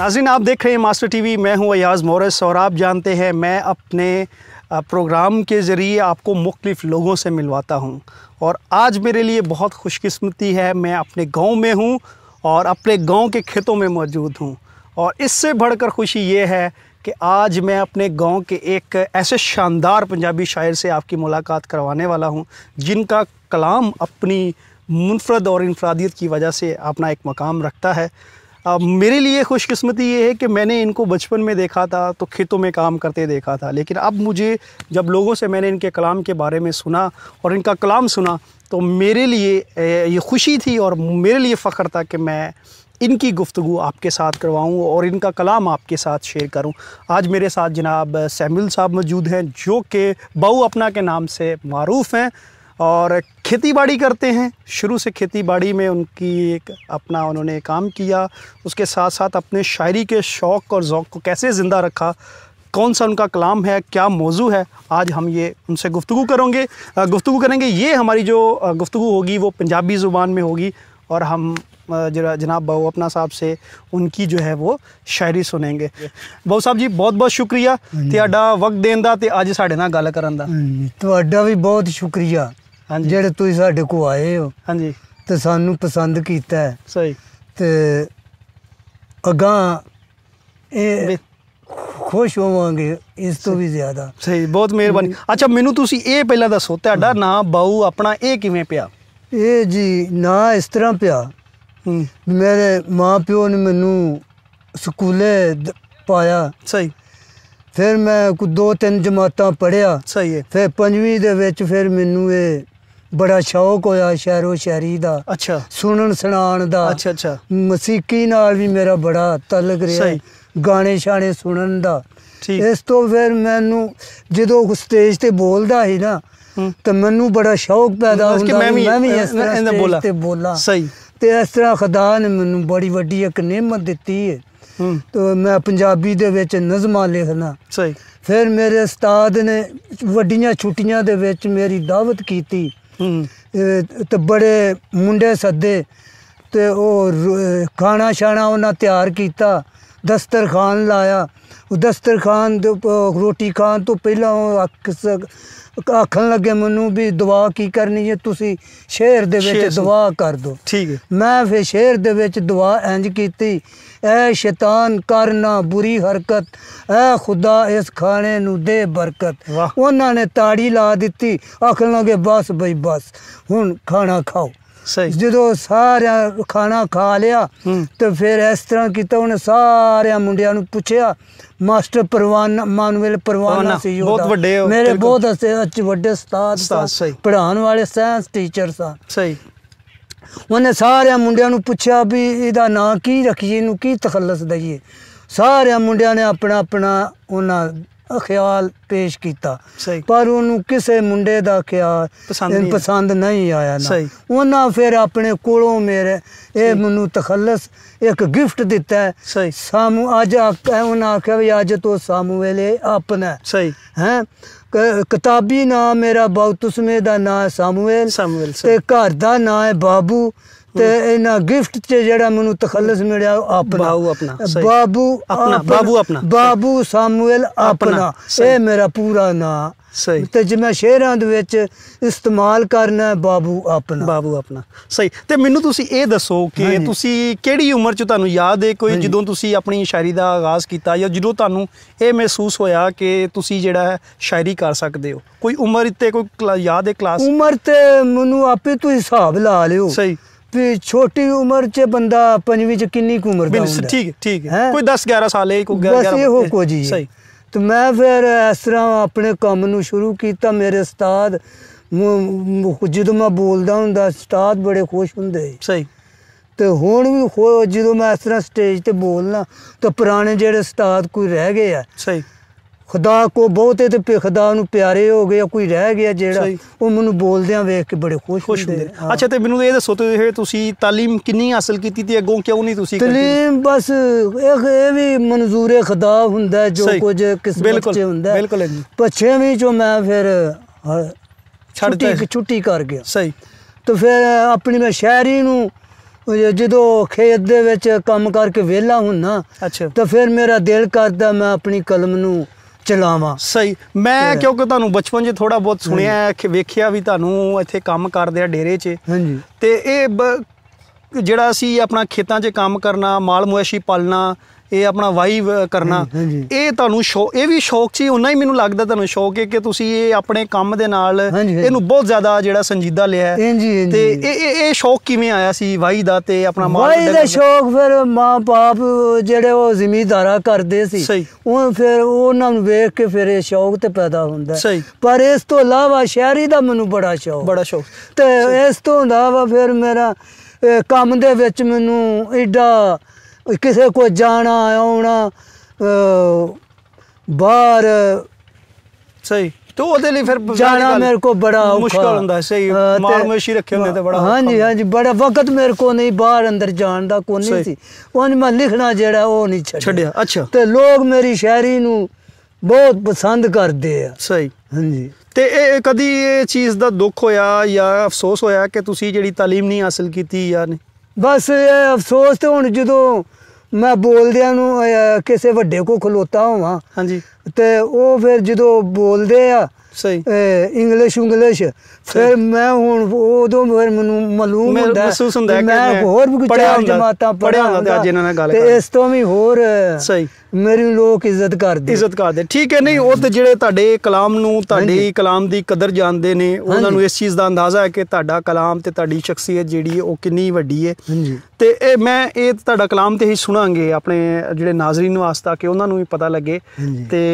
नाजिन आप देख रहे हैं मास्टर टीवी मैं हूं अयाज़ मोरस और आप जानते हैं मैं अपने प्रोग्राम के ज़रिए आपको मुख्तफ लोगों से मिलवाता हूं और आज मेरे लिए बहुत खुशकिस्मती है मैं अपने गांव में हूं और अपने गांव के खेतों में मौजूद हूं और इससे बढ़कर खुशी ये है कि आज मैं अपने गांव के एक ऐसे शानदार पंजाबी शायर से आपकी मुलाकात करवाने वाला हूँ जिनका कलाम अपनी मुनफरद और इनफरादियत की वजह से अपना एक मकाम रखता है अब मेरे लिए खुशकिस्मती ये है कि मैंने इनको बचपन में देखा था तो खेतों में काम करते देखा था लेकिन अब मुझे जब लोगों से मैंने इनके कलाम के बारे में सुना और इनका कलाम सुना तो मेरे लिए ये खुशी थी और मेरे लिए फ़ख्र था कि मैं इनकी गुफ्तु आपके साथ करवाऊँ और इनका कलाम आपके साथ शेयर करूँ आज मेरे साथ जनाब सैमुल साहब मौजूद हैं जो कि बहू अपना के नाम से मरूफ़ हैं और खेती बाड़ी करते हैं शुरू से खेती बाड़ी में उनकी एक अपना उन्होंने काम किया उसके साथ साथ अपने शायरी के शौक़ और ओक़ को कैसे ज़िंदा रखा कौन सा उनका कलाम है क्या मौजू है आज हम ये उनसे गुफ्तु करेंगे गुफ्तु करेंगे ये हमारी जो गुफ्तु होगी वो पंजाबी ज़ुबान में होगी और हम जनाब बहू अपना साहब से उनकी जो है वो शायरी सुनेंगे बहू साहब जी बहुत हाँ हाँ बहुत शुक्रिया वक्त देन का ਦਾ साढ़े ना गल कर ਗੱਲ बहुत शुक्रिया ਜਿਹੜੇ ਤੁਸੀਂ ਸਾਡੇ ਕੋ ਆਏ ਹੋ ਹਾਂਜੀ ਤੇ ਸਾਨੂੰ ਪਸੰਦ ਕੀਤਾ ਸਹੀ ਤੇ ਅਗਾ ਇਹ ਖੁਸ਼ ਹੋਵਾਂਗੇ ਇਸ ਤੋਂ ਵੀ ਜ਼ਿਆਦਾ ਸਹੀ ਬਹੁਤ ਮਿਹਰਬਾਨੀ ਅੱਛਾ ਮੈਨੂੰ ਤੁਸੀਂ ਇਹ ਪਹਿਲਾਂ ਦੱਸੋ ਤੁਹਾਡਾ ਨਾਂ ਬਾਉ ਆਪਣਾ ਇਹ ਕਿਵੇਂ ਪਿਆ ਇਹ ਜੀ ਨਾਂ ਇਸ ਤਰ੍ਹਾਂ ਪਿਆ ਮੇਰੇ ਮਾਪਿਓ ਨੇ ਮੈਨੂੰ ਸਕੂਲੇ ਪਾਇਆ ਸਹੀ ਫਿਰ ਮੈਂ ਕੋ ਦੋ ਤਿੰਨ ਜਮਾਤਾਂ ਪੜਿਆ ਸਹੀ ਹੈ ਫਿਰ ਪੰਜਵੀਂ ਦੇ ਵਿੱਚ ਫਿਰ ਮੈਨੂੰ ਇਹ ਬੜਾ ਸ਼ੌਕ ਹੋਇਆ ਸ਼ਹਿਰੋ ਸ਼ਹਿਰੀ ਦਾ ਅੱਛਾ ਸੁਣਨ ਸੁਣਾਉਣ ਦਾ ਅੱਛਾ ਅੱਛਾ ਮਸੀਕੀ ਨਾਲ ਵੀ ਮੇਰਾ ਬੜਾ ਤਲਕ ਰਿਹਾ ਗਾਣੇ ਸ਼ਾਣੇ ਸੁਣਨ ਦਾ ਠੀਕ ਇਸ ਤੋਂ ਫਿਰ ਮੈਨੂੰ ਜਦੋਂ ਉਸ ਸਟੇਜ ਤੇ ਬੋਲਦਾ ਸੀ ਨਾ ਤਾਂ ਮੈਨੂੰ ਬੜਾ ਸ਼ੌਕ ਪੈਦਾ ਹੁੰਦਾ ਮੈਂ ਵੀ ਇਸ ਤਰ੍ਹਾਂ ਤੇ ਬੋਲਾਂ ਸਹੀ ਤੇ ਇਸ ਤਰ੍ਹਾਂ ਖੁਦਾ ਨੇ ਮੈਨੂੰ ਬੜੀ ਵੱਡੀ ਇੱਕ ਨਿਮਤ ਦਿੱਤੀ ਹੈ ਤਾਂ ਮੈਂ ਪੰਜਾਬੀ ਦੇ ਵਿੱਚ ਨਜ਼ਮਾਂ ਲਿਖਣਾ ਸਹੀ ਫਿਰ ਮੇਰੇ ਉਸਤਾਦ ਨੇ ਵੱਡੀਆਂ ਛੁੱਟੀਆਂ ਦੇ ਵਿੱਚ ਮੇਰੀ ਦਾਵਤ ਕੀਤੀ ਤੇ ਬੜੇ ਮੁੰਡੇ ਸੱਦੇ ਤੇ ਉਹ ਖਾਣਾ ਛਾਣਾ ਉਹਨਾਂ ਤਿਆਰ ਕੀਤਾ ਦਸਤਰਖਾਨ ਲਾਇਆ ਦਸਤਰਖਾਨ ਦੇ ਰੋਟੀ ਖਾਣ ਤੋਂ ਪਹਿਲਾਂ ਆਖਣ ਲੱਗੇ ਮੈਨੂੰ ਵੀ ਦੁਆ ਕੀ ਕਰਨੀ ਹੈ ਤੁਸੀਂ ਸ਼ੇਰ ਦੇ ਵਿੱਚ ਦੁਆ ਕਰ ਦਿਓ ਠੀਕ ਹੈ ਮੈਂ ਫਿਰ ਸ਼ੇਰ ਦੇ ਵਿੱਚ ਦੁਆ ਇੰਜ ਕੀਤੀ ਐ ਸ਼ੈਤਾਨ ਕਰਨਾ ਬੁਰੀ ਹਰਕਤ ਐ ਖੁਦਾ ਇਸ ਖਾਣੇ ਨੂੰ ਦੇ ਬਰਕਤ ਉਹਨਾਂ ਨੇ ਤਾੜੀ ਲਾ ਦਿੱਤੀ ਆਖਣ ਲੱਗੇ ਬਸ ਬਈ ਬਸ ਹੁਣ ਖਾਣਾ ਖਾਓ ਸਹੀ ਜਦੋਂ ਸਾਰਿਆਂ ਖਾਣਾ ਖਾ ਲਿਆ ਤੇ ਫਿਰ ਇਸ ਤਰ੍ਹਾਂ ਕੀਤਾ ਉਹਨੇ ਸਾਰਿਆਂ ਮੁੰਡਿਆਂ ਨੂੰ ਪੁੱਛਿਆ ਮਾਸਟਰ ਪਰਵਾਨ ਮਾਨਵੇਲ ਪਰਵਾਨਾ ਸੀ ਉਹ ਬਹੁਤ ਵੱਡੇ ਮੇਰੇ ਬਹੁਤ ਅੱਛੇ ਵੱਡੇ ਉਸਤਾਦ ਸਹੀ ਪੜਾਉਣ ਵਾਲੇ ਸਾਇੰਸ ਟੀਚਰ ਸਾ ਸਹੀ ਉਹਨੇ ਸਾਰਿਆਂ ਮੁੰਡਿਆਂ ਨੂੰ ਪੁੱਛਿਆ ਵੀ ਇਹਦਾ ਨਾਂ ਕੀ ਰੱਖੀਏ ਇਹਨੂੰ ਕੀ ਤਖੱਲਸ ਦਈਏ ਸਾਰਿਆਂ ਮੁੰਡਿਆਂ ਨੇ ਆਪਣਾ ਆਪਣਾ ਉਹਨਾਂ ਖਿਆਲ ਪੇਸ਼ ਕੀਤਾ ਪਰ ਉਹਨੂੰ ਕਿਸੇ ਮੁੰਡੇ ਦਾ ਖਿਆਲ ਪਸੰਦ ਨਹੀਂ ਆਇਆ ਨਾ ਉਹਨਾਂ ਫਿਰ ਆਪਣੇ ਕੋਲੋਂ ਮੇਰੇ ਇਹ ਮੈਨੂੰ ਤਖੱਲਸ ਇੱਕ ਗਿਫਟ ਦਿੱਤਾ ਸਾਮੂ ਅੱਜ ਉਹਨਾਂ ਆਖਿਆ ਵੀ ਅੱਜ ਤੋਂ ਸਾਮੂ ਵੇਲੇ ਆਪਣਾ ਸਹੀ ਹੈ ਕਿਤਾਬੀ ਨਾਮ ਮੇਰਾ ਬਾਉਤਸਮੇ ਦਾ ਨਾਮ ਸਾਮੂਅਲ ਤੇ ਘਰ ਦਾ ਨਾਮ ਹੈ ਬਾਬੂ ਤੇ ਇਹਨਾਂ ਗਿਫਟ 'ਚ ਜਿਹੜਾ ਮੈਨੂੰ ਤਖੱਲਸ ਮਿਲਿਆ ਆਪਣਾ ਆਪਣਾ ਬਾਬੂ ਆਪਣਾ ਬਾਬੂ ਆਪਣਾ ਬਾਬੂ ਸਾਮੂਅਲ ਆਪਣਾ ਇਹ ਮੇਰਾ ਪੂਰਾ ਨਾਮ ਸਹੀ ਤੇ ਜੇ ਮੈਂ ਸ਼ੇਰਾਂ ਦੇ ਵਿੱਚ ਇਸਤੇਮਾਲ ਕਰਨਾ ਬਾਬੂ ਆਪਣਾ ਬਾਬੂ ਆਪਣਾ ਸਹੀ ਤੇ ਮੈਨੂੰ ਤੁਸੀਂ ਇਹ ਦੱਸੋ ਕਿ ਤੁਸੀਂ ਕਿਹੜੀ ਉਮਰ 'ਚ ਤੁਹਾਨੂੰ ਯਾਦ ਹੈ ਕੋਈ ਜਦੋਂ ਤੁਸੀਂ ਆਪਣੀ ਸ਼ਾਇਰੀ ਦਾ ਆਗਾਜ਼ ਕੀਤਾ ਜਾਂ ਜਦੋਂ ਤੁਹਾਨੂੰ ਇਹ ਮਹਿਸੂਸ ਹੋਇਆ ਕਿ ਤੁਸੀਂ ਜਿਹੜਾ ਹੈ ਸ਼ਾਇਰੀ ਕਰ ਸਕਦੇ ਹੋ ਕੋਈ ਉਮਰ ਤੇ ਕੋਈ ਯਾਦ ਹੈ ਕਲਾਸ ਉਮਰ ਤੇ ਮੈਨੂੰ ਆਪੇ ਤੁਸੀਂ ਹਿਸਾਬ ਲਾ ਲਿਓ ਸਹੀ ਤੇ ਛੋਟੀ ਉਮਰ 'ਚ ਬੰਦਾ ਪੰਜਵੀਂ 'ਚ ਕਿੰਨੀ ਕੁ ਉਮਰ ਦਾ ਹੁੰਦਾ ਠੀਕ ਠੀਕ ਹੈ ਕੋਈ 10 11 ਸਾਲ ਹੈ ਕੋਈ 11 ਬਸ ਇਹੋ ਕੋ ਜੀ ਸਹੀ ਤੇ ਮੈਂ ਫਿਰ ਇਸ ਤਰ੍ਹਾਂ ਆਪਣੇ ਕੰਮ ਨੂੰ ਸ਼ੁਰੂ ਕੀਤਾ ਮੇਰੇ ਉਸਤਾਦ ਜਦੋਂ ਮੈਂ ਬੋਲਦਾ ਹੁੰਦਾ ਉਸਤਾਦ ਬੜੇ ਖੁਸ਼ ਹੁੰਦੇ ਸਹੀ ਤੇ ਹੁਣ ਵੀ ਜਦੋਂ ਮੈਂ ਇਸ ਤਰ੍ਹਾਂ ਸਟੇਜ ਤੇ ਬੋਲਣਾ ਤਾਂ ਪੁਰਾਣੇ ਜਿਹੜੇ ਉਸਤਾਦ ਕੋਈ ਰਹਿ ਗਏ ਆ ਸਹੀ ਖੁਦਾ ਕੋ ਬਹੁਤੇ ਤੇ ਪੇ ਖੁਦਾ ਨੂੰ ਪਿਆਰੇ ਹੋ ਗਏ ਕੋਈ ਰਹਿ ਗਿਆ ਜਿਹੜਾ ਉਹ ਮੈਨੂੰ ਬੋਲਦਿਆਂ ਵੇਖ ਕੇ ਬੜੇ ਖੁਸ਼ ਹੁੰਦੇ ਨੇ ਅੱਛਾ ਤੇ ਮੈਨੂੰ ਇਹ ਦੱਸੋ ਤੇ ਤੁਸੀਂ ਤਾਲੀਮ ਕਿੰਨੀ ਹਾਸਲ ਕੀਤੀ ਤੇ ਅੱਗੋਂ ਕਿਉਂ ਨਹੀਂ ਤੁਸੀਂ ਤਾਲੀਮ ਬਸ ਇਹ ਇਹ ਵੀ ਮਨਜ਼ੂਰੇ ਖੁਦਾ ਹੁੰਦਾ ਜੋ ਕੁਝ ਕਿਸਮਤ 'ਚ ਹੁੰਦਾ ਬਿਲਕੁਲ ਪਛੇਵੀਂ ਚੋਂ ਮੈਂ ਫਿਰ ਛੱਡ ਛੁੱਟੀ ਕਰ ਗਿਆ ਸਹੀ ਤੇ ਫਿਰ ਆਪਣੀ ਮੈਂ ਸ਼ਹਿਰੀ ਨੂੰ ਜਦੋਂ ਖੇਤ ਦੇ ਵਿੱਚ ਕੰਮ ਕਰਕੇ ਵਿਹਲਾ ਹੁੰਨਾ ਤਾਂ ਫਿਰ ਮੇਰਾ ਦਿਲ ਕਰਦਾ ਮੈਂ ਆਪਣੀ ਕਲਮ ਨੂੰ ਚਲਾਵਾਂ ਸਹੀ ਮੈਂ ਕਿਉਂਕਿ ਤੁਹਾਨੂੰ ਬਚਪਨ 'ਚ ਥੋੜਾ ਬਹੁਤ ਸੁਣਿਆ ਹੈ ਵੇਖਿਆ ਵੀ ਤੁਹਾਨੂੰ ਇੱਥੇ ਕੰਮ ਕਰਦੇ ਆ ਡੇਰੇ 'ਚ ਹਾਂਜੀ ਤੇ ਇਹ ਜਿਹੜਾ ਸੀ ਆਪਣਾ ਖੇਤਾਂ 'ਚ ਕੰਮ ਕਰਨਾ ਮਾਲ ਮੁਐਸ਼ੀ ਪਾਲਣਾ ਇਹ ਆਪਣਾ ਵਾਈਵ ਕਰਨਾ ਇਹ ਤੁਹਾਨੂੰ ਸ਼ੌਕ ਇਹ ਵੀ ਸ਼ੌਕ ਸੀ ਉਨਾ ਹੀ ਮੈਨੂੰ ਲੱਗਦਾ ਤੁਹਾਨੂੰ ਸ਼ੌਕ ਹੈ ਕਿ ਤੁਸੀਂ ਇਹ ਆਪਣੇ ਕੰਮ ਦੇ ਨਾਲ ਇਹਨੂੰ ਬਹੁਤ ਜ਼ਿਆਦਾ ਜਿਹੜਾ ਸੰਜੀਦਾ ਲਿਆ ਤੇ ਇਹ ਇਹ ਸ਼ੌਕ ਕਿਵੇਂ ਆਇਆ ਸੀ ਵਾਈ ਦਾ ਤੇ ਆਪਣਾ ਮਾਂ ਵਾਈ ਦਾ ਸ਼ੌਕ ਫਿਰ ਮਾਂ ਪਾਪ ਜਿਹੜੇ ਉਹ ਜ਼ਿਮੀਦਾਰਾ ਕਰਦੇ ਸੀ ਉਹ ਫਿਰ ਉਹਨਾਂ ਨੂੰ ਵੇਖ ਕੇ ਫਿਰ ਇਹ ਸ਼ੌਕ ਤੇ ਪੈਦਾ ਹੁੰਦਾ ਪਰ ਇਸ ਤੋਂ ਇਲਾਵਾ ਸ਼ਾਇਰੀ ਦਾ ਮੈਨੂੰ ਬੜਾ ਸ਼ੌਕ ਬੜਾ ਸ਼ੌਕ ਤੇ ਇਸ ਤੋਂ ਇਲਾਵਾ ਫਿਰ ਮੇਰਾ ਕੰਮ ਦੇ ਵਿੱਚ ਮੈਨੂੰ ਐਡਾ ਕਿਸੇ ਕੋ ਜਾਣਾ ਆਉਣਾ ਬਾਹਰ ਸਹੀ ਤੋ ਉਹਦੇ ਲਈ ਫਿਰ ਜਾਣਾ ਮੇਰੇ ਕੋ ਬੜਾ ਮੁਸ਼ਕਲ ਹੁੰਦਾ ਸਹੀ ਮਸ਼ੀ ਰੱਖੇ ਹੁੰਦੇ ਤੇ ਬੜਾ ਹਾਂਜੀ ਹਾਂਜੀ ਬੜਾ ਵਕਤ ਮੇਰੇ ਕੋ ਨਹੀਂ ਬਾਹਰ ਅੰਦਰ ਜਾਣ ਦਾ ਕੋ ਨਹੀਂ ਸੀ ਉਹਨ ਮੈਂ ਲਿਖਣਾ ਜਿਹੜਾ ਉਹ ਨਹੀਂ ਛੱਡਿਆ ਅੱਛਾ ਤੇ ਲੋਕ ਮੇਰੀ ਸ਼ਾਇਰੀ ਨੂੰ ਬਹੁਤ ਪਸੰਦ ਕਰਦੇ ਆ ਸਹੀ ਹਾਂਜੀ ਤੇ ਇਹ ਕਦੀ ਇਹ ਚੀਜ਼ ਦਾ ਦੁੱਖ ਹੋਇਆ ਜਾਂ ਅਫਸੋਸ ਹੋਇਆ ਕਿ ਤੁਸੀਂ ਜਿਹੜੀ تعلیم ਨਹੀਂ ਹਾਸਲ ਕੀਤੀ ਯਾਰ ਨੇ ਬਸ ਇਹ ਅਫਸੋਸ ਤੇ ਹੁਣ ਜਦੋਂ ਮੈਂ ਬੋਲਦਿਆਂ ਨੂੰ ਕਿਸੇ ਵੱਡੇ ਕੋ ਖਲੋਤਾ ਹਾਂ ਹਾਂਜੀ ਤੇ ਉਹ ਫਿਰ ਜਦੋਂ ਬੋਲਦੇ ਆ ਸਹੀ ਇੰਗਲਿਸ਼ ਇੰਗਲਿਸ਼ ਫਿਰ ਮੈਂ ਹੁਣ ਉਦੋਂ ਫਿਰ ਮੈਨੂੰ ਮਾਲੂਮ ਹੁੰਦਾ ਮਹਿਸੂਸ ਹੁੰਦਾ ਕਿ ਮੈਂ ਹੋਰ ਵੀ ਕੁਝ ਜਮਾਤਾਂ ਪੜਿਆ ਹੁੰਦਾ ਅੱਜ ਇਹਨਾਂ ਨਾਲ ਗੱਲ ਤੇ ਇਸ ਤੋਂ ਵੀ ਹੋਰ ਸਹੀ ਮੇਰੇ ਲੋਕ ਇੱਜ਼ਤ ਕਰਦੇ ਇੱਜ਼ਤ ਕਰਦੇ ਠੀਕ ਹੈ ਨਹੀਂ ਉਹ ਤੇ ਜਿਹੜੇ ਤੁਹਾਡੇ ਕਲਾਮ ਨੂੰ ਤੁਹਾਡੇ ਕਲਾਮ ਦੀ ਕਦਰ ਜਾਣਦੇ ਨੇ ਉਹਨਾਂ ਨੂੰ ਇਸ ਚੀਜ਼ ਦਾ ਅੰਦਾਜ਼ਾ ਹੈ ਕਿ ਤੁਹਾਡਾ ਕਲਾਮ ਤੇ ਤੁਹਾਡੀ ਸ਼ਖਸੀਅਤ ਜਿਹੜੀ ਹੈ ਉਹ ਕਿੰਨੀ ਵੱਡੀ ਹੈ ਤੇ ਇਹ ਮੈਂ ਇਹ ਤੁਹਾਡਾ ਕਲਾਮ ਤੇ ਹੀ ਸੁਣਾਂਗੇ ਆਪਣੇ ਜਿਹੜੇ ਨਾਜ਼ਰੀਨ ਨੂੰ ਆਸਤਾ ਕਿ ਉਹਨਾਂ ਨੂੰ ਵੀ ਪਤਾ ਲੱਗੇ ਤੇ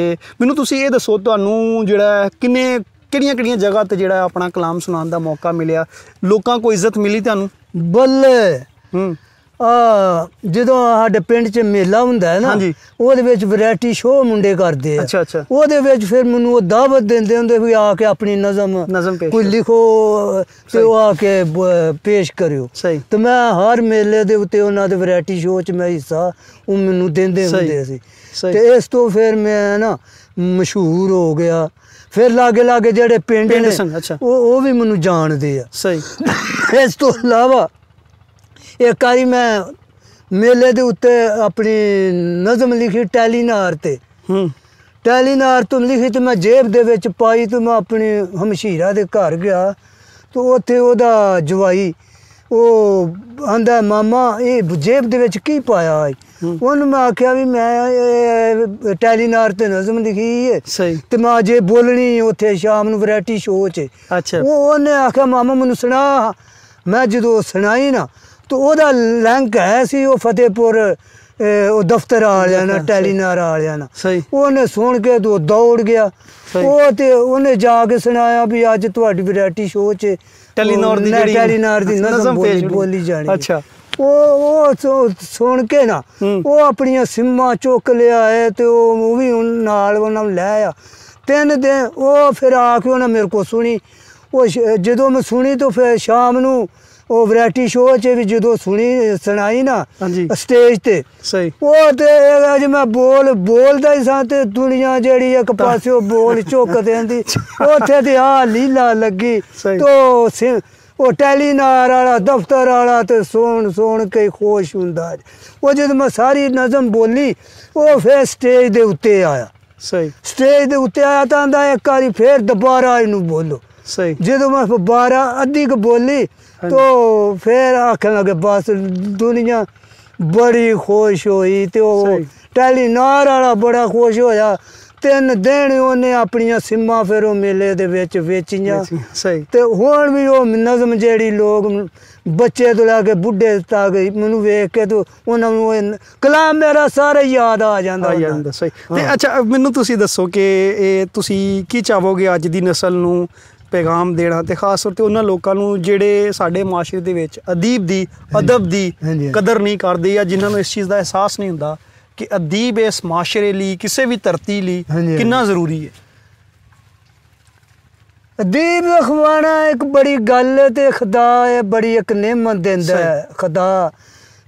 ਮੈਨੂੰ ਤੁਸੀਂ ਇਹ ਦੱਸੋ ਤੁਹਾਨੂੰ ਜਿਹੜਾ ਕਿੰਨੇ ਕਿਹੜੀਆਂ ਕਿਹੜੀਆਂ ਜਗ੍ਹਾ ਤੇ ਜਿਹੜਾ ਆਪਣਾ ਕਲਾਮ ਸੁਣਾਉਣ ਦਾ ਮੌਕਾ ਮਿਲਿਆ ਲੋਕਾਂ ਕੋ ਇੱਜ਼ਤ ਮਿਲੀ ਤੁਹਾਨੂੰ ਬੱਲੇ ਹੂੰ ਆ ਜਦੋਂ ਸਾਡੇ ਪਿੰਡ 'ਚ ਮੇਲਾ ਹੁੰਦਾ ਹੈ ਨਾ ਉਹਦੇ ਵਿੱਚ ਵੈਰਾਈਟੀ ਸ਼ੋਅ ਮੁੰਡੇ ਕਰਦੇ ਆ ਅੱਛਾ ਅੱਛਾ ਉਹਦੇ ਵਿੱਚ ਫਿਰ ਮੈਨੂੰ ਉਹ ਦਾਵਤ ਦਿੰਦੇ ਹੁੰਦੇ ਵੀ ਆ ਕੇ ਆਪਣੀ ਨਜ਼ਮ ਕੋਈ ਲਿਖੋ ਤੇ ਉਹ ਆ ਕੇ ਪੇਸ਼ ਕਰਿਓ ਤੇ ਮੈਂ ਹਰ ਮੇਲੇ ਦੇ ਉੱਤੇ ਉਹਨਾਂ ਦੇ ਵੈਰਾਈਟੀ ਸ਼ੋਅ 'ਚ ਮੈਂ ਹਿੱਸਾ ਉਹ ਮੈਨੂੰ ਦਿੰਦੇ ਹੁੰਦੇ ਸੀ ਤੇ ਇਸ ਤੋਂ ਫਿਰ ਮੈਂ ਨਾ ਮਸ਼ਹੂਰ ਹੋ ਗਿਆ ਫਿਰ ਲਾਗੇ ਲਾਗੇ ਜਿਹੜੇ ਪਿੰਡ ਨੇ ਉਹ ਉਹ ਵੀ ਮੈਨੂੰ ਜਾਣਦੇ ਆ ਸਹੀ ਇਸ ਤੋਂ ਇਲਾਵਾ ਇੱਕ ਵਾਰੀ ਮੈਂ ਮੇਲੇ ਦੇ ਉੱਤੇ ਆਪਣੀ ਨਜ਼ਮ ਲਿਖੀ ਟੈਲੀਨਾਰ ਤੇ ਹੂੰ ਟੈਲੀਨਾਰ ਤੋਂ ਲਿਖੀ ਤੇ ਮੈਂ ਜੇਬ ਦੇ ਵਿੱਚ ਪਾਈ ਤੇ ਮੈਂ ਆਪਣੇ ਹਮਸ਼ੀਰਾ ਦੇ ਘਰ ਗਿਆ ਤੇ ਉੱਥੇ ਉਹਦਾ ਜਵਾਈ ਉਹ ਆਂਦਾ ਮਾਮਾ ਇਹ ਜੇਬ ਦੇ ਵਿੱਚ ਕੀ ਪਾਇਆ ਹੈ ਉਹਨੂੰ ਮੈਂ ਆਖਿਆ ਵੀ ਮੈਂ ਟੈਲੀਨਾਰ ਤੇ ਨਜ਼ਮ ਲਿਖੀ ਹੈ ਤੇ ਮੈਂ ਅਜੇ ਬੋਲਣੀ ਉੱਥੇ ਸ਼ਾਮ ਨੂੰ ਵੈਰਾਈਟੀ ਸ਼ੋਅ 'ਚ ਅੱਛਾ ਉਹ ਉਹਨੇ ਆਖਿਆ ਮਾਮਾ ਮੈਨੂੰ ਸੁਣਾ ਮੈਂ ਜਦੋਂ ਸੁਣਾਈ ਨਾ ਤੋ ਉਹਦਾ ਲਿੰਕ ਹੈ ਸੀ ਉਹ ਫਤਿਹਪੁਰ ਉਹ ਦਫ਼ਤਰ ਆ ਜਾਣਾ ਟੈਲੀਨਾਰ ਆ ਜਾਣਾ ਉਹਨੇ ਸੁਣ ਕੇ ਤੋ ਦੌੜ ਗਿਆ ਉਹ ਤੇ ਉਹਨੇ ਜਾ ਕੇ ਸੁਣਾਇਆ ਵੀ ਅੱਜ ਤੁਹਾਡੀ ਵੈਰਾਈਟੀ ਸ਼ੋਅ 'ਚ ਟੈਲੀਨਾਰ ਦੀ ਜਿਹੜੀ ਟੈਲੀਨਾਰ ਦੀ ਨਜ਼ਮ ਬੋਲੀ ਜਾਣੀ ਅੱਛਾ ਉਹ ਉਹ ਸੁਣ ਕੇ ਨਾ ਉਹ ਆਪਣੀਆਂ ਸਿੰਮਾ ਚੁੱਕ ਲਿਆ ਹੈ ਤੇ ਉਹ ਵੀ ਨਾਲ ਉਹਨਾਂ ਨੂੰ ਲੈ ਆ ਤਿੰਨ ਦਿਨ ਉਹ ਫਿਰ ਆ ਕੇ ਉਹਨੇ ਮੇਰੇ ਕੋ ਸੁਣੀ ਉਹ ਜਦੋਂ ਮੈਂ ਸੁਣੀ ਤਾਂ ਫਿਰ ਸ਼ਾਮ ਨੂੰ ਉਹ ਵੈਰਾਈਟੀ ਸ਼ੋਅ 'ਚ ਵੀ ਜਦੋਂ ਸੁਣੀ ਸੁਣਾਈ ਨਾ ਸਟੇਜ ਤੇ ਸਹੀ ਉਹ ਤੇ ਅੱਜ ਮੈਂ ਬੋਲ ਬੋਲਦਾ ਹੀ ਸਾਂ ਤੇ ਦੁਨੀਆ ਜਿਹੜੀ ਇੱਕ ਪਾਸਿਓ ਬੋਲ ਝੁੱਕ ਦੇਂਦੀ ਉੱਥੇ ਤੇ ਆ ਲੀਲਾ ਲੱਗੀ ਤੋਂ ਉਹ ਟੈਲੀਨਾਰ ਵਾਲਾ ਦਫ਼ਤਰ ਵਾਲਾ ਤੇ ਸੋਣ ਸੋਣ ਕੇ ਖੁਸ਼ ਹੁੰਦਾ ਉਹ ਜਦ ਮੈਂ ਸਾਰੀ ਨਜ਼ਮ ਬੋਲੀ ਉਹ ਫੇਰ ਸਟੇਜ ਦੇ ਉੱਤੇ ਆਇਆ ਸਹੀ ਸਟੇਜ ਦੇ ਉੱਤੇ ਆਇਆ ਤਾਂ ਆਂਦਾ ਇੱਕ ਵਾਰੀ ਫੇਰ ਦੁਬਾਰਾ ਇਹਨੂੰ ਬੋਲੋ ਸਹੀ ਜਦੋਂ ਮੈਂ ਦੁਬਾਰਾ ਅੱਧੀ ਕ ਬੋਲੀ ਤੋ फिर ਆਖਣ ਲੱਗੇ बस ਦੁਨੀਆ ਬੜੀ ਖੁਸ਼ ਹੋਈ ਤੇ ਟੈਲੀ टैलीनार ਵਾਲਾ ਬੜਾ ਖੁਸ਼ ਹੋਇਆ ਤਿੰਨ ਦਿਨ ਉਹਨੇ ਆਪਣੀਆਂ ਸਿੰਮਾਂ ਫਿਰ ਉਹ ਮੇਲੇ ਦੇ ਵਿੱਚ ਵੇਚੀਆਂ ਸਹੀ ਤੇ ਹੁਣ ਵੀ ਉਹ ਨਜ਼ਮ ਜਿਹੜੀ ਲੋਕ ਬੱਚੇ ਤੋਂ ਲੈ ਕੇ ਬੁੱਢੇ ਤੱਕ ਮੈਨੂੰ ਵੇਖ ਕੇ ਤੋ ਉਹਨਾਂ ਨੂੰ ਕਲਾਮ ਮੇਰਾ ਸਾਰਾ ਯਾਦ ਆ ਜਾਂਦਾ ਆ ਜਾਂਦਾ ਸਹੀ ਤੇ ਅੱਛਾ ਮੈਨੂੰ ਤੁਸੀਂ ਦੱਸੋ ਕਿ ਇਹ ਤੁਸੀਂ ਕੀ ਚਾਹੋਗੇ ਅੱਜ ਦੀ ਨਸਲ ਨੂੰ ਪੈਗਾਮ ਦੇਣਾ ਤੇ ਖਾਸ ਤੌਰ ਤੇ ਉਹਨਾਂ ਲੋਕਾਂ ਨੂੰ ਜਿਹੜੇ ਸਾਡੇ ਮਾਸ਼ਰੇ ਦੇ ਵਿੱਚ ਅਦੀਬ ਦੀ ਅਦਬ ਦੀ ਕਦਰ ਨਹੀਂ ਕਰਦੇ ਜਾਂ ਜਿਨ੍ਹਾਂ ਨੂੰ ਇਸ ਚੀਜ਼ ਦਾ ਅਹਿਸਾਸ ਨਹੀਂ ਹੁੰਦਾ ਕਿ ਅਦੀਬ ਇਸ ਮਾਸ਼ਰੇ ਲਈ ਕਿਸੇ ਵੀ ਧਰਤੀ ਲਈ ਕਿੰਨਾ ਜ਼ਰੂਰੀ ਹੈ ਅਦੀਬ ਅਖਵਾਣਾ ਇੱਕ ਬੜੀ ਗੱਲ ਤੇ ਖੁਦਾ ਹੈ ਬੜੀ ਇੱਕ ਨਿਮਤ ਦਿੰਦਾ ਹੈ ਖੁਦਾ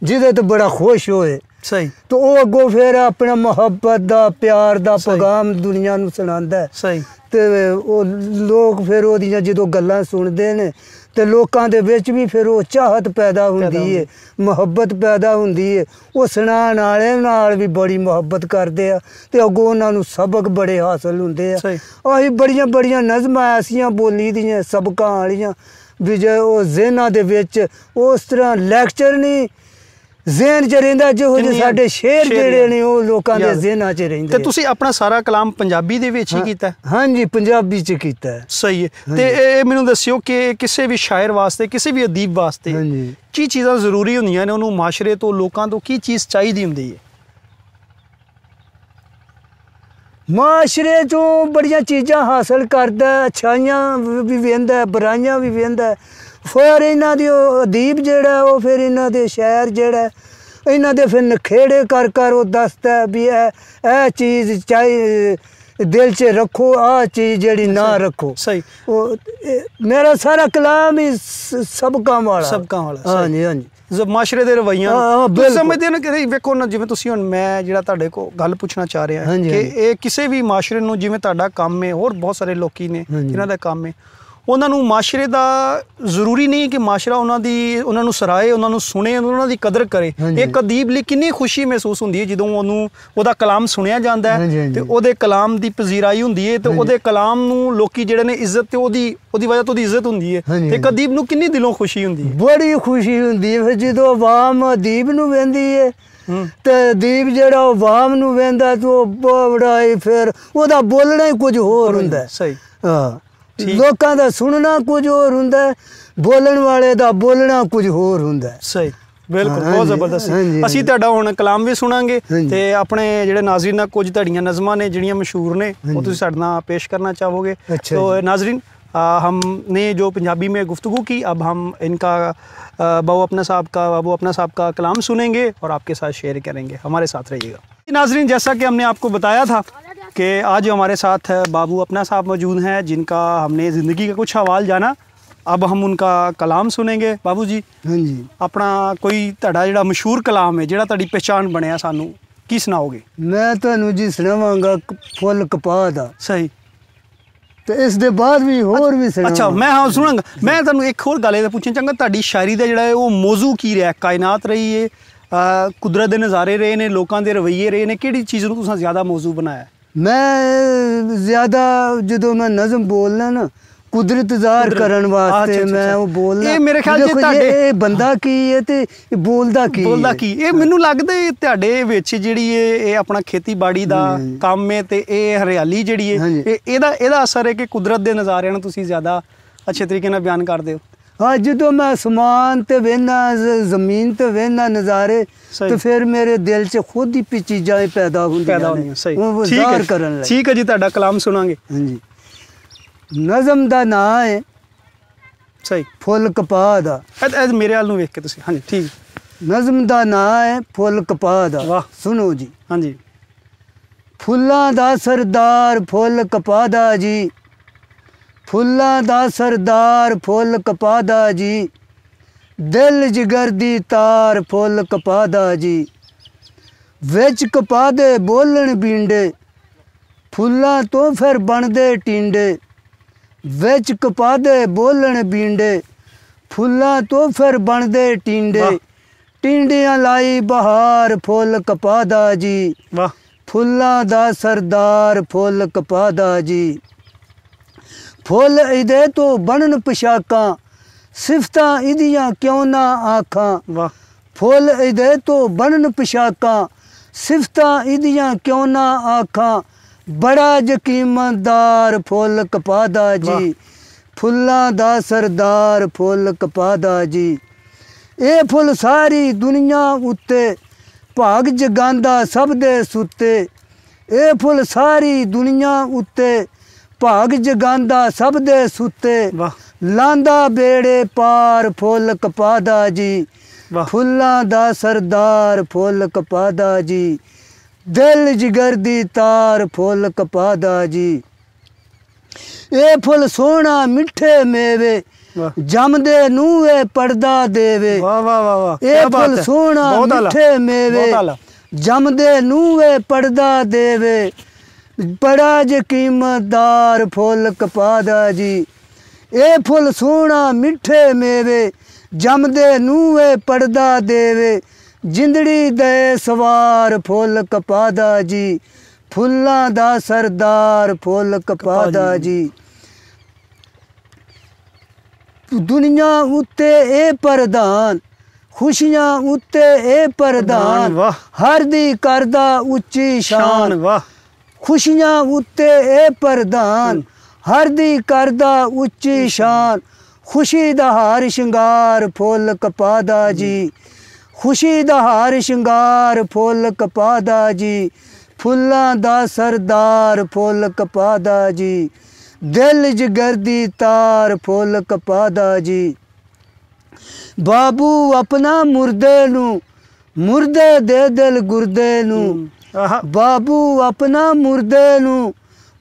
ਜਿਹਦੇ ਤੋਂ ਬੜਾ ਖੁਸ਼ ਹੋਏ ਸਹੀ ਤੋ ਉਹ ਅੱਗੋਂ ਫੇਰ ਆਪਣਾ ਮੁਹੱਬਤ ਦਾ ਪਿਆਰ ਦਾ ਪੈਗਾਮ ਦੁਨੀਆ ਨੂੰ ਸੁਣਾਉਂਦਾ ਹੈ ਸਹੀ ਤੇ ਉਹ ਲੋਕ ਫਿਰ ਉਹਦੀਆਂ ਜਦੋਂ ਗੱਲਾਂ ਸੁਣਦੇ ਨੇ ਤੇ ਲੋਕਾਂ ਦੇ ਵਿੱਚ ਵੀ ਫਿਰ ਉਹ ਚਾਹਤ ਪੈਦਾ ਹੁੰਦੀ ਹੈ ਮੁਹੱਬਤ ਪੈਦਾ ਹੁੰਦੀ ਹੈ ਉਹ ਸੁਣਾਣ ਵਾਲੇ ਨਾਲ ਵੀ ਬੜੀ ਮੁਹੱਬਤ ਕਰਦੇ ਆ ਤੇ ਅੱਗੋਂ ਉਹਨਾਂ ਨੂੰ ਸਬਕ ਬੜੇ ਹਾਸਲ ਹੁੰਦੇ ਆ ਆਹੀ ਬੜੀਆਂ ਬੜੀਆਂ ਨਜ਼ਮਾਂ ਐਸੀਆਂ ਬੋਲੀ ਦੀਆਂ ਸਬਕਾਂ ਵਾਲੀਆਂ ਵੀ ਜੇ ਉਹ ਜ਼ਿਹਨਾਂ ਦੇ ਵਿੱਚ ਉਸ ਤਰ੍ਹਾਂ ਲੈਕਚਰ ਨਹੀਂ ਜ਼ਿਹਨ 'ਚ ਰਹਿੰਦਾ ਜਿਹੋ ਜਿਹੇ ਸਾਡੇ ਸ਼ੇਰ ਜਿਹੜੇ ਨੇ ਉਹ ਲੋਕਾਂ ਦੇ ਜ਼ਿਹਨਾਂ 'ਚ ਰਹਿੰਦੇ ਤੇ ਤੁਸੀਂ ਆਪਣਾ ਸਾਰਾ ਕਲਾਮ ਪੰਜਾਬੀ ਦੇ ਵਿੱਚ ਹੀ ਕੀਤਾ ਹਾਂਜੀ ਪੰਜਾਬੀ 'ਚ ਕੀਤਾ ਸਹੀ ਹੈ ਤੇ ਇਹ ਮੈਨੂੰ ਦੱਸਿਓ ਕਿ ਕਿਸੇ ਵੀ ਸ਼ਾਇਰ ਵਾਸਤੇ ਕਿਸੇ ਵੀ ਅਦੀਬ ਵਾਸਤੇ ਕੀ ਚੀਜ਼ਾਂ ਜ਼ਰੂਰੀ ਹੁੰਦੀਆਂ ਨੇ ਉਹਨੂੰ ਮਾਸ਼ਰੇ ਤੋਂ ਲੋਕਾਂ ਤੋਂ ਕੀ ਚੀਜ਼ ਚਾਹੀਦੀ ਹੁੰਦੀ ਹੈ ਮਾਸ਼ਰੇ ਤੋਂ ਬੜੀਆਂ ਚੀਜ਼ਾਂ ਹਾਸਲ ਕਰਦਾ ਅਛਾਈਆਂ ਵੀ ਵੇਂਦਾ ਬੁਰਾਈਆਂ ਵੀ ਵੇਂਦਾ ਫਿਰ ਇਹਨਾਂ ਦੀ ਉਹ ਅਦੀਬ ਜਿਹੜਾ ਉਹ ਫਿਰ ਇਹਨਾਂ ਦੇ ਸ਼ਾਇਰ ਜਿਹੜਾ ਇਹਨਾਂ ਦੇ ਫਿਰ ਨਖੇੜੇ ਕਰ ਕਰ ਉਹ ਦੱਸਦਾ ਵੀ ਇਹ ਇਹ ਚੀਜ਼ ਚਾਹੀ ਦਿਲ 'ਚ ਰੱਖੋ ਆ ਚੀਜ਼ ਜਿਹੜੀ ਨਾ ਰੱਖੋ ਸਹੀ ਉਹ ਮੇਰਾ ਸਾਰਾ ਕਲਾਮ ਹੀ ਸਬਕਾਂ ਵਾਲਾ ਸਬਕਾਂ ਵਾਲਾ ਹਾਂਜੀ ਹਾਂਜੀ ਜ਼ਬ ਮਾਸ਼ਰੇ ਦੇ ਰਵਈਆ ਤੁਸੀਂ ਸਮਝਦੇ ਨਾ ਕਿ ਵੇਖੋ ਨਾ ਜਿਵੇਂ ਤੁਸੀਂ ਹੁਣ ਮੈਂ ਜਿਹੜਾ ਤੁਹਾਡੇ ਕੋਲ ਗੱਲ ਪੁੱਛਣਾ ਚਾਹ ਰਿਹਾ ਕਿ ਇਹ ਕਿਸੇ ਵੀ ਮਾਸ਼ਰੇ ਨੂੰ ਜਿਵੇਂ ਤੁਹਾਡਾ ਕੰਮ ਹੈ ਹੋਰ ਬਹੁਤ ਸਾਰੇ ਲੋਕੀ ਨੇ ਜਿਨ੍ਹਾਂ ਦਾ ਕੰਮ ਹੈ ਉਹਨਾਂ ਨੂੰ ਮਾਸ਼ਰੇ ਦਾ ਜ਼ਰੂਰੀ ਨਹੀਂ ਕਿ ਮਾਸ਼ਰਾ ਉਹਨਾਂ ਦੀ ਉਹਨਾਂ ਨੂੰ ਸਰਾਏ ਉਹਨਾਂ ਨੂੰ ਸੁਣੇ ਉਹਨਾਂ ਦੀ ਕਦਰ ਕਰੇ ਇੱਕ ਅਦੀਬ ਲਈ ਕਿੰਨੀ ਖੁਸ਼ੀ ਮਹਿਸੂਸ ਹੁੰਦੀ ਹੈ ਜਦੋਂ ਉਹਨੂੰ ਉਹਦਾ ਕਲਾਮ ਸੁਣਿਆ ਜਾਂਦਾ ਹੈ ਤੇ ਉਹਦੇ ਕਲਾਮ ਦੀ ਪਜ਼ੀਰਾਈ ਹੁੰਦੀ ਹੈ ਤੇ ਉਹਦੇ ਕਲਾਮ ਨੂੰ ਲੋਕੀ ਜਿਹੜੇ ਨੇ ਇੱਜ਼ਤ ਤੇ ਉਹਦੀ ਉਹਦੀ ਵਜ੍ਹਾ ਤੋਂ ਉਹਦੀ ਇੱਜ਼ਤ ਹੁੰਦੀ ਹੈ ਤੇ ਅਦੀਬ ਨੂੰ ਕਿੰਨੀ ਦਿਲੋਂ ਖੁਸ਼ੀ ਹੁੰਦੀ ਹੈ ਬੜੀ ਖੁਸ਼ੀ ਹੁੰਦੀ ਹੈ ਫਿਰ ਜਦੋਂ ਆਵਾਮ ਅਦੀਬ ਨੂੰ ਵੇਂਦੀ ਹੈ ਤੇ ਦੀਪ ਜਿਹੜਾ ਉਹ ਨੂੰ ਵੇਂਦਾ ਤੇ ਉਹ ਬੜਾ ਹੀ ਫਿਰ ਉਹਦਾ ਬੋਲਣਾ ਹੀ ਕੁਝ ਹੋਰ ਹੁੰਦਾ ਸਹੀ ਹਾਂ ਲੋਕਾਂ ਦਾ ਸੁਣਨਾ ਕੁਝ ਹੋਰ ਹੁੰਦਾ ਬੋਲਣ ਵਾਲੇ ਦਾ ਬੋਲਣਾ ਕੁਝ ਹੋਰ ਹੁੰਦਾ ਸਹੀ ਬਿਲਕੁਲ ਬਹੁਤ ਜ਼ਬਰਦਸਤ ਅਸੀਂ ਤੁਹਾਡਾ ਹੁਣ ਕਲਾਮ ਵੀ ਸੁਣਾਂਗੇ ਤੇ ਆਪਣੇ ਜਿਹੜੇ ਨਾਜ਼ਰੀਨ ਨਾਲ ਕੁਝ ਤੁਹਾਡੀਆਂ ਨਜ਼ਮਾਂ ਨੇ ਜਿਹੜੀਆਂ ਮਸ਼ਹੂਰ ਨੇ ਉਹ ਤੁਸੀਂ ਸਾਡੇ ਨਾਲ ਪੇਸ਼ ਕਰਨਾ ਚਾਹੋਗੇ ਤੋ ਨਾਜ਼ਰੀਨ हमने जो पंजाबी में गुफ्तु की अब हम इनका बाबू अपना साहब का बाबू अपना साहब का कलाम सुनेंगे और आपके साथ शेयर करेंगे हमारे साथ रहिएगा नाजरीन जैसा कि हमने आपको बताया था कि आज जो हमारे साथ बाबू अपना साहब मौजूद हैं जिनका हमने ज़िंदगी का कुछ हवाल जाना अब हम उनका ਕਲਾਮ ਸੁਣेंगे ਬਾਬੂ ਜੀ ਹਾਂਜੀ ਆਪਣਾ ਕੋਈ ਤੁਹਾਡਾ ਜਿਹੜਾ ਮਸ਼ਹੂਰ ਕਲਾਮ ਹੈ ਜਿਹੜਾ ਤੁਹਾਡੀ ਪਛਾਣ ਬਣਿਆ ਸਾਨੂੰ ਕੀ ਸੁਣਾਓਗੇ ਮੈਂ ਤੁਹਾਨੂੰ ਜੀ ਸੁਣਾਵਾਂਗਾ ਫੁੱਲ ਕਪਾਹ ਦਾ ਸਹੀ ਤੇ ਇਸ ਦੇ ਬਾਅਦ ਵੀ ਹੋਰ ਵੀ ਸੁਣਾ ਅੱਛਾ ਮੈਂ ਹਾਂ ਸੁਣਾਂਗਾ ਮੈਂ ਤੁਹਾਨੂੰ ਇੱਕ ਹੋਰ ਗੱਲ ਇਹ ਪੁੱਛਣਾ ਚਾਹਾਂਗਾ ਤੁਹਾਡੀ ਸ਼ਾਇਰੀ ਦਾ ਜਿਹੜਾ ਹੈ ਉਹ ਮੌਜੂ ਕੀ ਰਿਹਾ ਕਾਇਨਾਤ ਰਹੀ ਹੈ ਕੁਦਰਤ ਦੇ ਨਜ਼ਾਰੇ ਰਹੇ ਨੇ ਲੋਕਾਂ ਦੇ ਰਵਈਏ ਰਹੇ ਨੇ ਕਿਹੜੀ ਚੀਜ਼ ਨੂੰ ਤੁਸੀਂ ਜ਼ਿਆਦਾ ਮੌਜੂ ਬਣਾਇਆ ਮੈਂ ਜ਼ਿਆਦਾ ਜਦੋਂ ਮੈਂ ਨਜ਼ਮ ਬੋਲਣਾ ਨਾ ਕੁਦਰਤ ਜ਼ਾਹਰ ਕਰਨ ਵਾਸਤੇ ਮੈਂ ਉਹ ਬੋਲਣਾ ਇਹ ਮੇਰੇ ਖਿਆਲ ਜੇ ਤੁਹਾਡੇ ਇਹ ਬੰਦਾ ਕੀ ਹੈ ਤੇ ਇਹ ਬੋਲਦਾ ਕੀ ਬੋਲਦਾ ਕੀ ਇਹ ਮੈਨੂੰ ਲੱਗਦਾ ਇਹ ਤੁਹਾਡੇ ਵਿੱਚ ਜਿਹੜੀ ਇਹ ਇਹ ਆਪਣਾ ਖੇਤੀਬਾੜੀ ਦਾ ਕੰਮ ਹੈ ਤੇ ਇਹ ਹਰਿਆਲੀ ਜਿਹੜੀ ਹੈ ਇਹ ਇਹਦਾ ਇਹਦਾ ਅਸਰ ਹੈ ਕਿ ਕੁਦਰਤ ਦੇ ਨਜ਼ਾਰਿਆਂ ਨੂੰ ਤੁਸੀਂ ਜ਼ਿਆਦਾ ਅੱਛੇ ਤਰੀਕੇ ਨਾਲ ਬਿਆਨ ਕਰਦੇ ਹੋ ਅੱਜ ਜਦੋਂ ਮੈਂ ਅਸਮਾਨ ਤੇ ਵੇਨਾ ਜ਼ਮੀਨ ਤੇ ਵੇਨਾ ਨਜ਼ਾਰੇ ਤੇ ਫਿਰ ਮੇਰੇ ਦਿਲ 'ਚ ਖੁਦ ਹੀ ਪੀ ਚੀਜ਼ਾਂ ਪੈਦਾ ਹੁੰਦੀਆਂ ਨੇ ਸਹੀ ਠੀਕ ਹੈ ਕਰਨ ਲਈ ਠੀਕ ਹੈ ਜੀ ਤੁਹਾਡਾ ਕਲਾਮ ਸੁਣਾਂਗੇ ਹਾਂਜੀ ਨਜ਼ਮ ਦਾ ਨਾਂ ਹੈ ਸਹੀ ਫੁੱਲ ਕਪਾਹ ਦਾ ਇਹ ਮੇਰੇ ਹਾਲ ਨੂੰ ਵੇਖ ਕੇ ਤੁਸੀਂ ਹਾਂਜੀ ਠੀਕ ਨਜ਼ਮ ਦਾ ਨਾਂ ਹੈ ਫੁੱਲ ਕਪਾਹ ਦਾ ਸੁਣੋ ਜੀ ਹਾਂਜੀ ਫੁੱਲਾਂ ਦਾ ਸਰਦਾਰ ਫੁੱਲ ਕਪਾਹ ਦਾ ਜੀ ਫੁੱਲਾਂ ਦਾ ਸਰਦਾਰ ਫੁੱਲ ਕਪਾਦਾ ਜੀ ਦਿਲ ਜਿਗਰ ਦੀ ਤਾਰ ਫੁੱਲ ਕਪਾਦਾ ਜੀ ਵਿੱਚ ਕਪਾਦੇ ਬੋਲਣ ਬੀਂਡੇ ਫੁੱਲਾਂ ਤੋਂ ਫਿਰ ਬਣਦੇ ਟਿੰਡੇ ਵਿੱਚ ਕਪਾਦੇ ਬੋਲਣ ਬੀਂਡੇ ਫੁੱਲਾਂ ਤੋਂ ਫਿਰ ਬਣਦੇ ਟਿੰਡੇ ਟਿੰਡਿਆਂ ਲਾਈ ਬਹਾਰ ਫੁੱਲ ਕਪਾਦਾ ਜੀ ਵਾਹ ਫੁੱਲਾਂ ਦਾ ਸਰਦਾਰ ਫੁੱਲ ਕਪਾਦਾ ਜੀ ਫੁੱਲ ਇਹਦੇ ਤੋਂ ਬਣਨ ਪਸ਼ਾਕਾਂ ਸਿਫਤਾਂ ਇਹਦੀਆਂ ਕਿਉਂ ਨਾ ਆਖਾਂ ਵਾਹ ਫੁੱਲ ਇਹਦੇ ਤੋਂ ਬਣਨ ਪਸ਼ਾਕਾਂ ਸਿਫਤਾਂ ਇਹਦੀਆਂ ਕਿਉਂ ਨਾ ਆਖਾਂ ਬੜਾ ਜਕੀਮਦਾਰ ਫੁੱਲ ਕਪਾਦਾ ਜੀ ਫੁੱਲਾਂ ਦਾ ਸਰਦਾਰ ਫੁੱਲ ਕਪਾਦਾ ਜੀ ਇਹ ਫੁੱਲ ਸਾਰੀ ਦੁਨੀਆ ਉੱਤੇ ਭਾਗ ਜਗਾਂਦਾ ਸਭ ਦੇ ਸੁੱਤੇ ਇਹ ਫੁੱਲ ਸਾਰੀ ਦੁਨੀਆ ਉੱਤੇ ਭਾਗ ਜਗਾਂਦਾ ਸਭ ਦੇ ਸੁੱਤੇ ਲਾਂਦਾ ਬੇੜੇ ਪਾਰ ਫੁੱਲ ਕਪਾਦਾ ਜੀ ਫੁੱਲਾਂ ਦਾ ਸਰਦਾਰ ਫੁੱਲ ਕਪਾਦਾ ਜੀ ਦਿਲ ਜਿਗਰ ਦੀ ਤਾਰ ਫੁੱਲ ਕਪਾਦਾ ਜੀ ਇਹ ਫੁੱਲ ਸੋਹਣਾ ਮਿੱਠੇ ਮੇਵੇ ਜਮਦੇ ਨੂੰ ਇਹ ਪਰਦਾ ਦੇਵੇ ਵਾ ਵਾ ਵਾ ਵਾ ਇਹ ਫੁੱਲ ਸੋਹਣਾ ਮਿੱਠੇ ਮੇਵੇ ਜਮਦੇ ਨੂੰ ਇਹ ਪਰਦਾ ਦੇਵੇ ਬੜਾ ਜੇ ਕੀਮਤਦਾਰ ਫੁੱਲ ਕਪਾਦਾ ਜੀ ਇਹ ਫੁੱਲ ਸੋਹਣਾ ਮਿੱਠੇ ਮੇਵੇ ਜੰਮਦੇ ਨੂੰ ਇਹ ਪਰਦਾ ਦੇਵੇ ਜਿੰਦੜੀ ਦੇ ਸਵਾਰ ਫੁੱਲ ਕਪਾਦਾ ਜੀ ਫੁੱਲਾਂ ਦਾ ਸਰਦਾਰ ਫੁੱਲ ਕਪਾਦਾ ਜੀ ਦੁਨੀਆ ਉੱਤੇ ਇਹ ਪ੍ਰਧਾਨ ਖੁਸ਼ੀਆਂ ਉੱਤੇ ਇਹ ਪ੍ਰਧਾਨ ਹਰ ਦੀ ਕਰਦਾ ਉੱਚੀ ਸ਼ਾਨ ਵਾਹ ਖੁਸ਼ੀਆਂ ਉੱਤੇ ਇਹ ਪ੍ਰਦਾਨ ਹਰ ਦੀ ਕਰਦਾ ਉੱਚੀ ਸ਼ਾਨ ਖੁਸ਼ੀ ਦਾ ਹਾਰ ਸ਼ਿੰਗਾਰ ਫੁੱਲ ਕਪਾਦਾ ਜੀ ਖੁਸ਼ੀ ਦਾ ਹਾਰ ਸ਼ਿੰਗਾਰ ਫੁੱਲ ਕਪਾਦਾ ਜੀ ਫੁੱਲਾਂ ਦਾ ਸਰਦਾਰ ਫੁੱਲ ਕਪਾਦਾ ਜੀ ਦਿਲ ਜਿਗਰ ਦੀ ਤਾਰ ਫੁੱਲ ਕਪਾਦਾ ਜੀ ਬਾਬੂ ਆਪਣਾ ਮੁਰਦੇ ਨੂੰ ਮੁਰਦੇ ਦੇ ਦਿਲ ਗੁਰਦੇ ਨੂੰ ਬਾਬੂ ਆਪਣਾ ਮੁਰਦੇ ਨੂੰ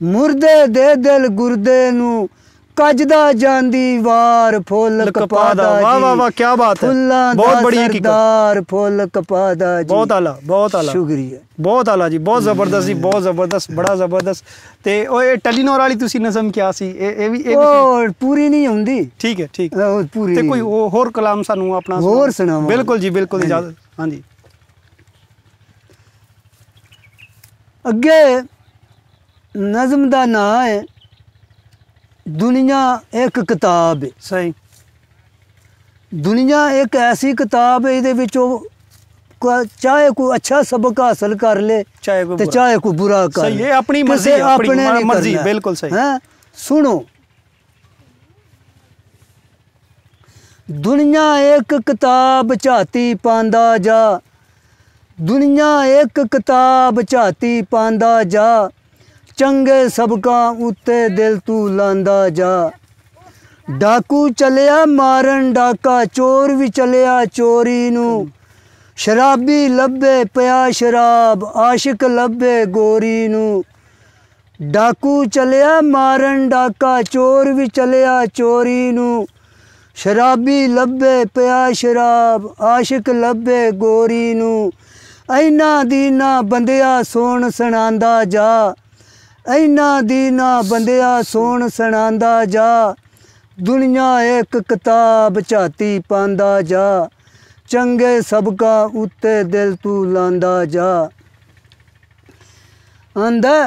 ਮੁਰਦੇ ਦੇ ਦਿਲ ਗੁਰਦੇ ਨੂੰ ਕੱਜਦਾ ਜਾਂਦੀ ਵਾਰ ਫੁੱਲ ਕਪਾਦਾ ਵਾਹ ਵਾਹ ਵਾਹ ਕੀ ਬਾਤ ਹੈ ਬਹੁਤ ਬੜੀ ਹਕੀਕਤ ਫੁੱਲ ਕਪਾਦਾ ਜੀ ਬਹੁਤ ਆਲਾ ਬਹੁਤ ਆਲਾ ਸ਼ੁਕਰੀਆ ਬਹੁਤ ਆਲਾ ਜੀ ਬਹੁਤ ਜ਼ਬਰਦਸਤ ਜੀ ਬਹੁਤ ਜ਼ਬਰਦਸਤ ਬੜਾ ਜ਼ਬਰਦਸਤ ਤੇ ਉਹ ਇਹ ਟੈਲੀਨੋਰ ਵਾਲੀ ਤੁਸੀਂ ਨਜ਼ਮ ਕਿਹਾ ਸੀ ਇਹ ਇਹ ਵੀ ਇਹ ਉਹ ਪੂਰੀ ਨਹੀਂ ਹੁੰਦੀ ਠੀਕ ਹੈ ਠੀਕ ਤੇ ਕੋਈ ਹੋਰ ਕਲਾਮ ਸਾਨੂੰ ਆਪਣਾ ਹੋਰ ਸੁਣਾਓ ਬਿਲਕੁਲ ਜੀ ਬਿਲਕੁਲ ਇਜਾਜ਼ਤ ਹਾਂਜੀ ਅੱਗੇ ਨਜ਼ਮ ਦਾ ਨਾਂ ਹੈ ਦੁਨੀਆ ਇੱਕ ਕਿਤਾਬ ਹੈ ਸਹੀ ਦੁਨੀਆ ਇੱਕ ਐਸੀ ਕਿਤਾਬ ਹੈ ਇਹਦੇ ਵਿੱਚੋਂ ਚਾਹੇ ਕੋਈ ਅੱਛਾ ਸਬਕ ਹਾਸਲ ਕਰ ਲੇ ਚਾਹੇ ਕੋਈ ਤੇ ਚਾਹੇ ਕੋਈ ਬੁਰਾ ਕਰ ਸਹੀ ਹੈ ਆਪਣੀ ਮਰਜ਼ੀ ਆਪਣੇ ਮਰਜ਼ੀ ਬਿਲਕੁਲ ਸਹੀ ਹੈ ਸੁਣੋ ਦੁਨੀਆ ਇੱਕ ਕਿਤਾਬ ਝਾਤੀ ਪਾਂਦਾ ਜਾ ਦੁਨੀਆ ਇੱਕ ਕਿਤਾਬ ਝਾਤੀ ਪਾਂਦਾ ਜਾ ਚੰਗੇ ਸਬਕਾਂ ਉੱਤੇ ਦਿਲ ਤੂੰ ਲਾਂਦਾ ਜਾ ਡਾਕੂ ਚਲਿਆ ਮਾਰਨ ਡਾਕਾ ਚੋਰ ਵੀ ਚਲਿਆ ਚੋਰੀ ਨੂੰ ਸ਼ਰਾਬੀ ਲੱਭੇ ਪਿਆ ਸ਼ਰਾਬ ਆਸ਼ਿਕ ਲੱਭੇ ਗੋਰੀ ਨੂੰ ਡਾਕੂ ਚਲਿਆ ਮਾਰਨ ਡਾਕਾ ਚੋਰ ਵੀ ਚਲਿਆ ਚੋਰੀ ਨੂੰ ਸ਼ਰਾਬੀ ਲੱਭੇ ਪਿਆ ਸ਼ਰਾਬ ਆਸ਼ਿਕ ਲੱਭੇ ਗੋਰੀ ਨੂੰ ਐਨਾ ਦੀ ਨਾ ਬੰਦਿਆ ਸੋਣ ਸੁਣਾਂਦਾ ਜਾ ਐਨਾ ਦੀ ਨਾ ਬੰਦਿਆ ਸੋਣ ਸੁਣਾਂਦਾ ਜਾ ਦੁਨੀਆ ਇੱਕ ਕਿਤਾਬ ਝਾਤੀ ਪਾਂਦਾ ਜਾ ਚੰਗੇ ਸਬਕਾ ਉੱਤੇ ਦਿਲ ਤੂੰ ਲਾਂਦਾ ਜਾ ਅੰਦਾ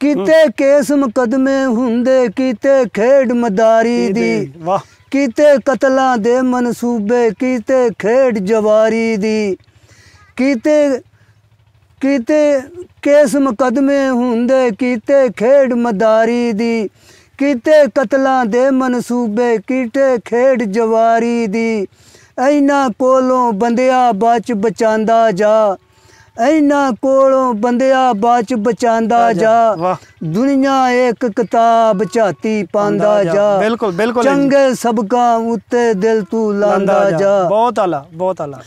ਕਿਤੇ ਕੇਸ ਮੁਕਦਮੇ ਹੁੰਦੇ ਕਿਤੇ ਖੇਡ ਮਦਾਰੀ ਦੀ ਵਾਹ ਕਿਤੇ ਕਤਲਾਂ ਦੇ ਮਨਸੂਬੇ ਕਿਤੇ ਖੇਡ ਜਵਾਰੀ ਦੀ ਕੀਤੇ ਕੀਤੇ ਕੇਸ ਮੁਕਦਮੇ ਹੁੰਦੇ ਕੀਤੇ ਖੇਡ ਮਦਾਰੀ ਦੀ ਕੀਤੇ ਕਤਲਾਂ ਦੇ ਮਨਸੂਬੇ ਕੀਤੇ ਖੇਡ ਜਵਾਰੀ ਦੀ ਐਨਾ ਕੋਲੋਂ ਬੰਦਿਆ ਬਚ ਬਚਾਂਦਾ ਜਾ ਐਨਾ ਕੋਲੋਂ ਬੰਦਿਆ ਬਾਚ ਬਚਾਂਦਾ ਜਾ ਦੁਨੀਆ ਇੱਕ ਕਿਤਾਬ ਝਾਤੀ ਪਾਂਦਾ ਜਾ ਬਿਲਕੁਲ ਬਿਲਕੁਲ ਚੰਗੇ ਸਬਕਾਂ ਉੱਤੇ ਦਿਲ ਤੂੰ ਲਾਂਦਾ ਜਾ ਬਹੁਤ ਆਲਾ ਬਹੁਤ ਆਲਾ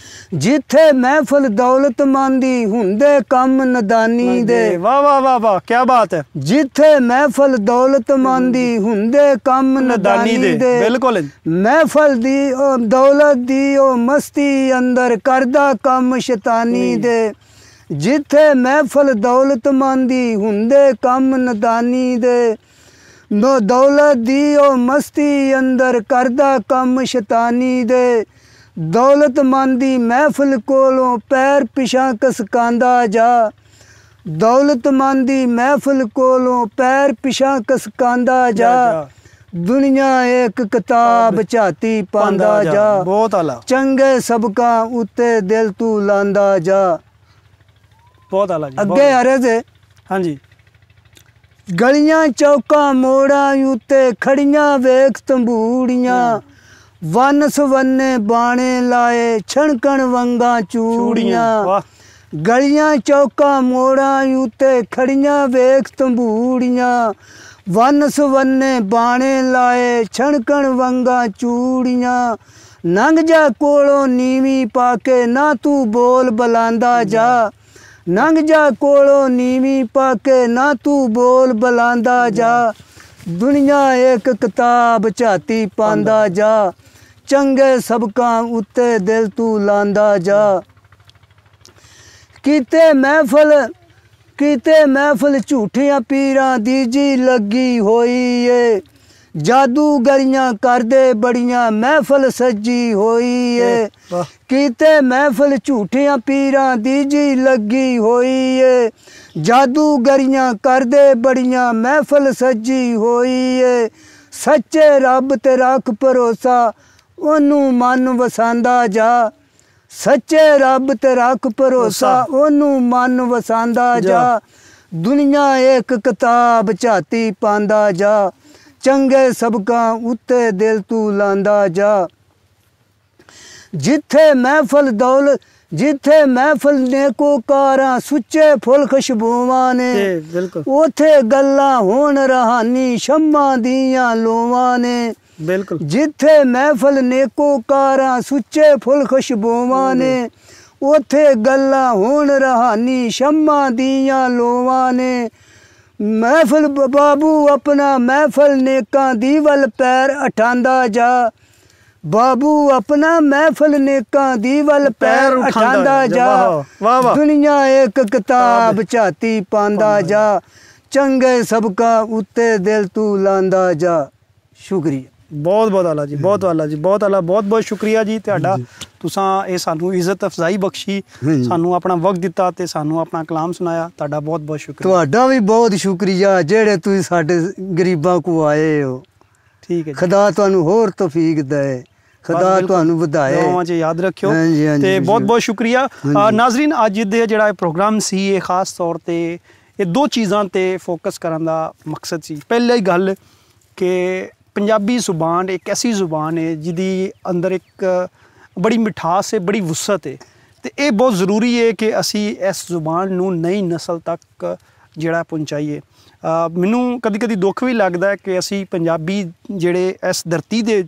ਜਿੱਥੇ ਮਹਿਫਲ ਦੌਲਤ ਮੰਦੀ ਹੁੰਦੇ ਕੰਮ ਨਦਾਨੀ ਦੇ ਵਾ ਵਾ ਵਾ ਵਾ ਕੀ ਬਾਤ ਹੈ ਜਿੱਥੇ ਮਹਿਫਲ ਦੌਲਤ ਮੰਦੀ ਹੁੰਦੇ ਕੰਮ ਨਦਾਨੀ ਦੇ ਬਿਲਕੁਲ ਮਹਿਫਲ ਦੀ ਦੌਲਤ ਦੀ ਉਹ ਮਸਤੀ ਅੰਦਰ ਕਰਦਾ ਕੰਮ ਸ਼ੈਤਾਨੀ ਦੇ ਜਿੱਥੇ ਮਹਿਫਲ ਦੌਲਤ ਮੰਦੀ ਹੁੰਦੇ ਕੰਮ ਨਦਾਨੀ ਦੇ ਨੋ ਦੌਲਤ ਦੀ ਉਹ ਮਸਤੀ ਅੰਦਰ ਕਰਦਾ ਕੰਮ ਸ਼ੈਤਾਨੀ ਦੇ ਦੌਲਤ ਮੰਦੀ ਮਹਿਫਲ ਕੋਲੋਂ ਪੈਰ ਪਿਛਾ ਕਸਕਾਂਦਾ ਜਾ ਦੌਲਤ ਮੰਦੀ ਮਹਿਫਲ ਕੋਲੋਂ ਪੈਰ ਪਿਛਾ ਕਸਕਾਂਦਾ ਜਾ ਦੁਨੀਆ ਇੱਕ ਕਿਤਾਬ ਝਾਤੀ ਪਾਂਦਾ ਜਾ ਬਹੁਤ ਆਲਾ ਚੰਗੇ ਸਬਕਾਂ ਉੱਤੇ ਦਿਲ ਤੂੰ ਲਾਂਦਾ ਜਾ ਬਹੁਤ ਜੀ ਅੱਗੇ ਰਹੇ ਜੇ ਹਾਂਜੀ ਗਲੀਆਂ ਚੌਕਾਂ ਮੋੜਾਂ ਉਤੇ ਖੜੀਆਂ ਵੇਖ ਤੰਬੂੜੀਆਂ ਵਨ ਸੁਵੰਨੇ ਬਾਣੇ ਲਾਏ ਛਣਕਣ ਵੰਗਾ ਚੂੜੀਆਂ ਗਲੀਆਂ ਚੌਕਾਂ ਮੋੜਾਂ ਉਤੇ ਖੜੀਆਂ ਵੇਖ ਤੰਬੂੜੀਆਂ ਵਨ ਸੁਵੰਨੇ ਬਾਣੇ ਲਾਏ ਛਣਕਣ ਵੰਗਾ ਚੂੜੀਆਂ ਨੰਗ ਜਾ ਕੋਲੋਂ ਨੀਵੀਂ ਪਾ ਕੇ ਨਾ ਤੂੰ ਬੋਲ ਬੁਲਾਂਦਾ ਜਾ ਨੰਗ ਜਾ ਕੋਲੋਂ ਨੀਵੀਂ ਕੇ ਨਾ ਤੂੰ ਬੋਲ ਬਲਾਂਦਾ ਜਾ ਦੁਨੀਆ ਇੱਕ ਕਿਤਾਬ ਝਾਤੀ ਪਾਂਦਾ ਜਾ ਚੰਗੇ ਸਬਕਾਂ ਉੱਤੇ ਦਿਲ ਤੂੰ ਲਾਂਦਾ ਜਾ ਕੀਤੇ ਮਹਿਫਲ ਕੀਤੇ ਮਹਿਫਲ ਝੂਠੀਆਂ ਪੀਰਾਂ ਦੀ ਜੀ ਲੱਗੀ ਹੋਈ ਏ ਜਾਦੂਗਰੀਆਂ ਕਰਦੇ ਬੜੀਆਂ ਮਹਿਫਲ ਸੱਜੀ ਹੋਈ ਏ ਕੀਤੇ ਮਹਿਫਲ ਝੂਠਿਆਂ ਪੀਰਾਂ ਦੀ ਜੀ ਲੱਗੀ ਹੋਈ ਏ ਜਾਦੂਗਰੀਆਂ ਕਰਦੇ ਬੜੀਆਂ ਮਹਿਫਲ ਸੱਜੀ ਹੋਈ ਏ ਸੱਚੇ ਰੱਬ ਤੇ ਰੱਖ ਭਰੋਸਾ ਉਹਨੂੰ ਮਨ ਵਸਾਂਦਾ ਜਾ ਸੱਚੇ ਰੱਬ ਤੇ ਰੱਖ ਭਰੋਸਾ ਉਹਨੂੰ ਮਨ ਵਸਾਂਦਾ ਜਾ ਦੁਨੀਆ ਇੱਕ ਕਿਤਾਬ ਝਾਤੀ ਪਾਂਦਾ ਜਾ ਚੰਗੇ ਸਬਕਾਂ ਉੱਤੇ ਦਿਲ ਤੂੰ ਲਾਂਦਾ ਜਾ ਜਿੱਥੇ ਮਹਿਫਲ ਦੌਲ ਜਿੱਥੇ ਮਹਿਫਲ ਨੇ ਕੋ ਕਾਰਾਂ ਸੁੱਚੇ ਫੁੱਲ ਖੁਸ਼ਬੂਆਂ ਨੇ ਬਿਲਕੁਲ ਉਥੇ ਗੱਲਾਂ ਹੋਣ ਰਹਾਨੀ ਸ਼ਮਾਂ ਦੀਆਂ ਲੋਵਾਂ ਨੇ ਬਿਲਕੁਲ ਜਿੱਥੇ ਮਹਿਫਲ ਨੇਕੋ ਕਾਰਾਂ ਸੁੱਚੇ ਫੁੱਲ ਖੁਸ਼ਬੂਆਂ ਨੇ ਉਥੇ ਗੱਲਾਂ ਹੋਣ ਰਹਾਨੀ ਸ਼ਮਾਂ ਦੀਆਂ ਲੋਵਾਂ ਨੇ ਮਹਿਫਲ ਬਾਬੂ ਆਪਣਾ ਮਹਿਫਲ ਨੇਕਾਂ ਦੀ ਵੱਲ ਪੈਰ ਉਠਾਂਦਾ ਜਾ ਬਾਬੂ ਆਪਣਾ ਮਹਿਫਲ ਨੇਕਾਂ ਦੀ ਵੱਲ ਪੈਰ ਉਠਾਂਦਾ ਜਾ ਵਾਹ ਵਾਹ ਦੁਨੀਆ ਇੱਕ ਕਿਤਾਬ ਝਾਤੀ ਪਾਂਦਾ ਜਾ ਚੰਗੇ ਸਬਕਾਂ ਉੱਤੇ ਦਿਲ ਤੂੰ ਲਾਂਦਾ ਜਾ ਸ਼ੁਕਰੀਆ ਬਹੁਤ ਬਹੁਤ ਆਲਾ ਜੀ ਬਹੁਤ ਆਲਾ ਜੀ ਬਹੁਤ ਆਲਾ ਬਹੁਤ ਬਹੁਤ ਸ਼ੁਕਰੀਆ ਜੀ ਤੁਹਾਡਾ ਤੁਸੀਂ ਇਹ ਸਾਨੂੰ ਇੱਜ਼ਤ ਅਫਜ਼ਾਈ ਬਖਸ਼ੀ ਸਾਨੂੰ ਆਪਣਾ ਵਕਤ ਦਿੱਤਾ ਤੇ ਸਾਨੂੰ ਆਪਣਾ ਕਲਾਮ ਸੁਣਾਇਆ ਤੁਹਾਡਾ ਬਹੁਤ ਬਹੁਤ ਸ਼ੁਕਰੀਆ ਤੁਹਾਡਾ ਵੀ ਬਹੁਤ ਸ਼ੁਕਰੀਆ ਜਿਹੜੇ ਤੁਸੀਂ ਸਾਡੇ ਗਰੀਬਾਂ ਕੋ ਆਏ ਹੋ ਠੀਕ ਹੈ ਖੁਦਾ ਤੁਹਾਨੂੰ ਹੋਰ ਤੌਫੀਕ ਦੇ ਖੁਦਾ ਤੁਹਾਨੂੰ ਵਧਾਏ ਦੁਆਵਾਂ 'ਚ ਯਾਦ ਰੱਖਿਓ ਤੇ ਬਹੁਤ ਬਹੁਤ ਸ਼ੁਕਰੀਆ ਨਾਜ਼ਰੀਨ ਅੱਜ ਦੇ ਜਿਹੜਾ ਇਹ ਪ੍ਰੋਗਰਾਮ ਸੀ ਇਹ ਖਾਸ ਤੌਰ ਤੇ ਇਹ ਦੋ ਚੀਜ਼ਾਂ ਤੇ ਫੋਕਸ ਕਰਨ ਦਾ ਮਕਸਦ ਸੀ ਪਹਿਲੀ ਗੱਲ ਕਿ ਪੰਜਾਬੀ ਜ਼ੁਬਾਨ ਇੱਕ ਐਸੀ ਜ਼ੁਬਾਨ ਹੈ ਜਿਹਦੀ ਅੰਦਰ ਇੱਕ ਬੜੀ ਮਿਠਾਸ ਹੈ ਬੜੀ ਵਸਤ ਹੈ ਤੇ ਇਹ ਬਹੁਤ ਜ਼ਰੂਰੀ ਹੈ ਕਿ ਅਸੀਂ ਇਸ ਜ਼ੁਬਾਨ ਨੂੰ ਨਈ ਨਸਲ ਤੱਕ ਜਿਹੜਾ ਪਹੁੰਚਾਈਏ ਮੈਨੂੰ ਕਦੀ-ਕਦੀ ਦੁੱਖ ਵੀ ਲੱਗਦਾ ਹੈ ਕਿ ਅਸੀਂ ਪੰਜਾਬੀ ਜਿਹੜੇ ਇਸ ਧਰਤੀ ਦੇ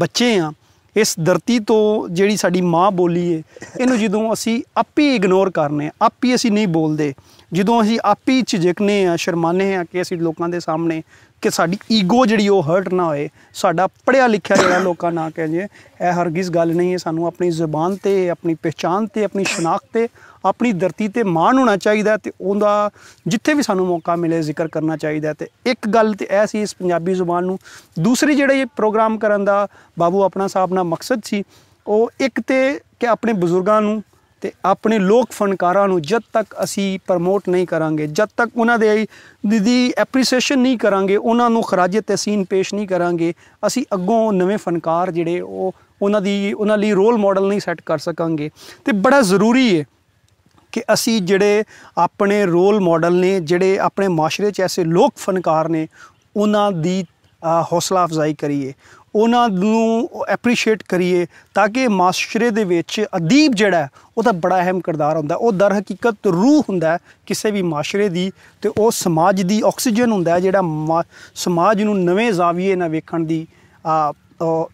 ਬੱਚੇ ਆ ਇਸ ਧਰਤੀ ਤੋਂ ਜਿਹੜੀ ਸਾਡੀ ਮਾਂ ਬੋਲੀ ਹੈ ਇਹਨੂੰ ਜਦੋਂ ਅਸੀਂ ਆਪੀ ਇਗਨੋਰ ਕਰਨੇ ਆ ਆਪੀ ਅਸੀਂ ਨਹੀਂ ਬੋਲਦੇ ਜਦੋਂ ਅਸੀਂ ਆਪੇ ਝਿਜਕਨੇ ਆ ਸ਼ਰਮਾਨੇ ਆ ਕਿ ਅਸੀਂ ਲੋਕਾਂ ਦੇ ਸਾਹਮਣੇ ਕਿ ਸਾਡੀ ਈਗੋ ਜਿਹੜੀ ਉਹ ਹਰਟ ਨਾ ਹੋਏ ਸਾਡਾ ਪੜਿਆ ਲਿਖਿਆ ਜਿਹੜਾ ਲੋਕਾਂ ਨਾ ਕਹਿ ਜੇ ਇਹ ਕਿਸ ਗੱਲ ਨਹੀਂ ਹੈ ਸਾਨੂੰ ਆਪਣੀ ਜ਼ੁਬਾਨ ਤੇ ਆਪਣੀ ਪਛਾਣ ਤੇ ਆਪਣੀ ਸ਼ਨਾਖਤ ਤੇ ਆਪਣੀ ਧਰਤੀ ਤੇ ਮਾਣ ਹੋਣਾ ਚਾਹੀਦਾ ਤੇ ਉਹਦਾ ਜਿੱਥੇ ਵੀ ਸਾਨੂੰ ਮੌਕਾ ਮਿਲੇ ਜ਼ਿਕਰ ਕਰਨਾ ਚਾਹੀਦਾ ਤੇ ਇੱਕ ਗੱਲ ਤੇ ਐ ਸੀ ਇਸ ਪੰਜਾਬੀ ਜ਼ੁਬਾਨ ਨੂੰ ਦੂਸਰੀ ਜਿਹੜੇ ਇਹ ਪ੍ਰੋਗਰਾਮ ਕਰਨ ਦਾ ਬਾਬੂ ਆਪਣਾ ਸਾਹਿਬ ਨਾਲ ਮਕਸਦ ਸੀ ਉਹ ਇੱਕ ਤੇ ਕਿ ਆਪਣੇ ਬਜ਼ੁਰਗਾਂ ਨੂੰ ਤੇ ਆਪਣੇ ਲੋਕ ਫਨਕਾਰਾਂ ਨੂੰ ਜਦ ਤੱਕ ਅਸੀਂ ਪ੍ਰਮੋਟ ਨਹੀਂ ਕਰਾਂਗੇ ਜਦ ਤੱਕ ਉਹਨਾਂ ਦੇ ਦੀ ਐਪਰੀਸੀਏਸ਼ਨ ਨਹੀਂ ਕਰਾਂਗੇ ਉਹਨਾਂ ਨੂੰ ਖਰਾਜੇ ਤਹਿਸੀਨ ਪੇਸ਼ ਨਹੀਂ ਕਰਾਂਗੇ ਅਸੀਂ ਅੱਗੋਂ ਨਵੇਂ ਫਨਕਾਰ ਜਿਹੜੇ ਉਹ ਉਹਨਾਂ ਦੀ ਉਹਨਾਂ ਲਈ ਰੋਲ ਮਾਡਲ ਨਹੀਂ ਸੈੱਟ ਕਰ ਸਕਾਂਗੇ ਤੇ ਬੜਾ ਜ਼ਰੂਰੀ ਹੈ ਕਿ ਅਸੀਂ ਜਿਹੜੇ ਆਪਣੇ ਰੋਲ ਮਾਡਲ ਨੇ ਜਿਹੜੇ ਆਪਣੇ ਮਾਸ਼ਰੇ 'ਚ ਐਸੇ ਲੋਕ ਫਨਕਾਰ ਨੇ ਉਹਨਾਂ ਦੀ ਹੌਸਲਾ ਅਫਜ਼ਾਈ ਕਰੀਏ ਉਹਨਾਂ ਨੂੰ ਐਪਰੀਸ਼ੀਏਟ ਕਰੀਏ ਤਾਂ ਕਿ ਮਾਸ਼ਰੇ ਦੇ ਵਿੱਚ ਅਦੀਬ ਜਿਹੜਾ ਉਹਦਾ ਬੜਾ ਅਹਿਮ ਕਿਰਦਾਰ ਹੁੰਦਾ ਉਹ ਦਰ ਹਕੀਕਤ ਰੂਹ ਹੁੰਦਾ ਕਿਸੇ ਵੀ ਮਾਸ਼ਰੇ ਦੀ ਤੇ ਉਹ ਸਮਾਜ ਦੀ ਆਕਸੀਜਨ ਹੁੰਦਾ ਜਿਹੜਾ ਸਮਾਜ ਨੂੰ ਨਵੇਂ ਜ਼ਾਵੀਏ ਨਾਲ ਵੇਖਣ ਦੀ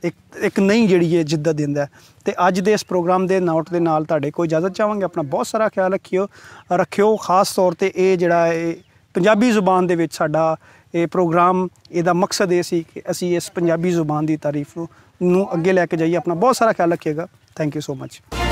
ਇੱਕ ਇੱਕ ਨਹੀਂ ਜਿਹੜੀ ਹੈ ਜਿੱਦਾਂ ਦਿੰਦਾ ਤੇ ਅੱਜ ਦੇ ਇਸ ਪ੍ਰੋਗਰਾਮ ਦੇ ਨੋਟ ਦੇ ਨਾਲ ਤੁਹਾਡੇ ਕੋਈ ਇਜਾਜ਼ਤ ਚਾਹਾਂਗੇ ਆਪਣਾ ਬਹੁਤ ਸਾਰਾ ਖਿਆਲ ਰੱਖਿਓ ਰੱਖਿਓ ਖਾਸ ਤੌਰ ਤੇ ਇਹ ਜਿਹੜਾ ਹੈ ਪੰਜਾਬੀ ਜ਼ੁਬਾਨ ਦੇ ਵਿੱਚ ਸਾਡਾ ਇਹ ਪ੍ਰੋਗਰਾਮ ਇਹਦਾ ਮਕਸਦ ਇਹ ਸੀ ਕਿ ਅਸੀਂ ਇਸ ਪੰਜਾਬੀ ਜ਼ੁਬਾਨ ਦੀ ਤਾਰੀਫ ਨੂੰ ਅੱਗੇ ਲੈ ਕੇ ਜਾਈਏ ਆਪਣਾ ਬਹੁਤ ਸਾਰਾ ਖਿਆਲ ਰੱਖੀਏਗਾ ਥੈਂਕ ਯੂ ਸੋ ਮੱਚ